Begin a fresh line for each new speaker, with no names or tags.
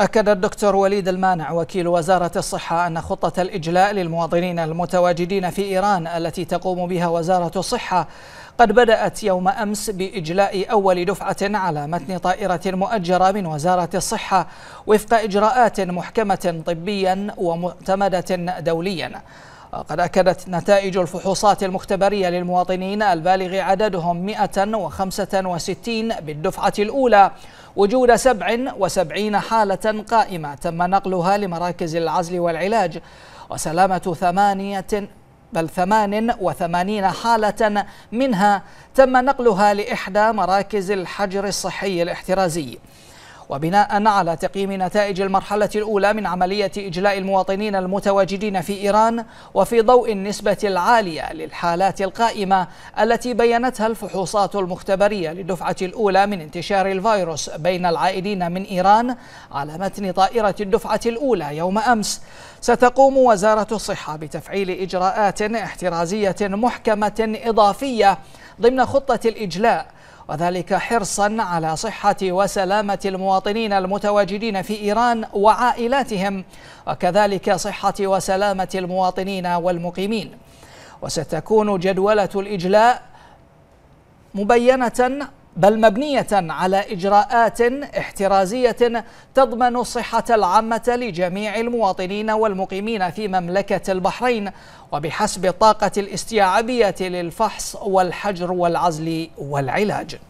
أكد الدكتور وليد المانع وكيل وزارة الصحة أن خطة الإجلاء للمواطنين المتواجدين في إيران التي تقوم بها وزارة الصحة قد بدأت يوم أمس بإجلاء أول دفعة على متن طائرة مؤجرة من وزارة الصحة وفق إجراءات محكمة طبيا ومعتمدة دوليا وقد أكدت نتائج الفحوصات المختبرية للمواطنين البالغ عددهم 165 بالدفعة الأولى وجود 77 حالة قائمة تم نقلها لمراكز العزل والعلاج وسلامة ثمانية بل 88 حالة منها تم نقلها لإحدى مراكز الحجر الصحي الاحترازي وبناء على تقييم نتائج المرحلة الأولى من عملية إجلاء المواطنين المتواجدين في إيران وفي ضوء النسبة العالية للحالات القائمة التي بينتها الفحوصات المختبرية للدفعة الأولى من انتشار الفيروس بين العائدين من إيران على متن طائرة الدفعة الأولى يوم أمس ستقوم وزارة الصحة بتفعيل إجراءات احترازية محكمة إضافية ضمن خطة الإجلاء وذلك حرصا على صحة وسلامة المواطنين المتواجدين في إيران وعائلاتهم وكذلك صحة وسلامة المواطنين والمقيمين وستكون جدولة الإجلاء مبينة بل مبنية على إجراءات احترازية تضمن صحة العامة لجميع المواطنين والمقيمين في مملكة البحرين وبحسب الطاقة الاستيعابية للفحص والحجر والعزل
والعلاج